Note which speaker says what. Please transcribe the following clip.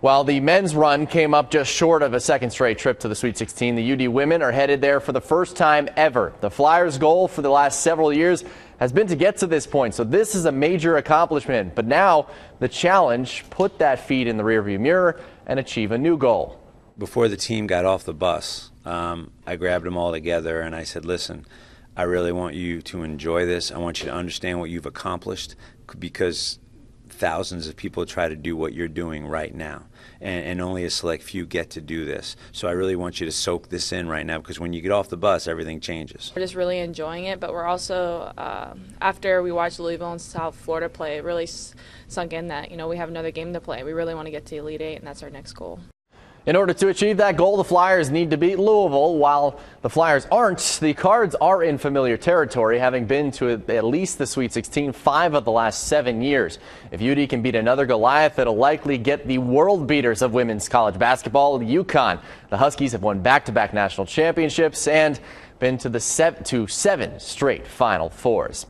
Speaker 1: While the men's run came up just short of a second straight trip to the Sweet 16, the UD women are headed there for the first time ever. The Flyers' goal for the last several years has been to get to this point, so this is a major accomplishment. But now the challenge put that feat in the rearview
Speaker 2: mirror and achieve a new goal. Before the team got off the bus, um, I grabbed them all together and I said, Listen, I really want you to enjoy this. I want you to understand what you've accomplished because thousands of people try to do what you're doing right now. And, and, only a select few get to do this. So I really want you to soak this in right now because when you get off the bus, everything changes.
Speaker 3: We're just really enjoying it, but we're also, uh, after we watched Louisville and South Florida play, it really sunk in that, you know, we have another game to play. We really want to get to Elite Eight, and that's our next goal.
Speaker 1: In order to achieve that goal, the Flyers need to beat Louisville. While the Flyers aren't, the Cards are in familiar territory, having been to at least the Sweet 16 five of the last seven years. If UD can beat another Goliath, it'll likely get the world beaters of women's college basketball, UConn. The Huskies have won back-to-back -back national championships and been to the seven, to seven straight Final Fours.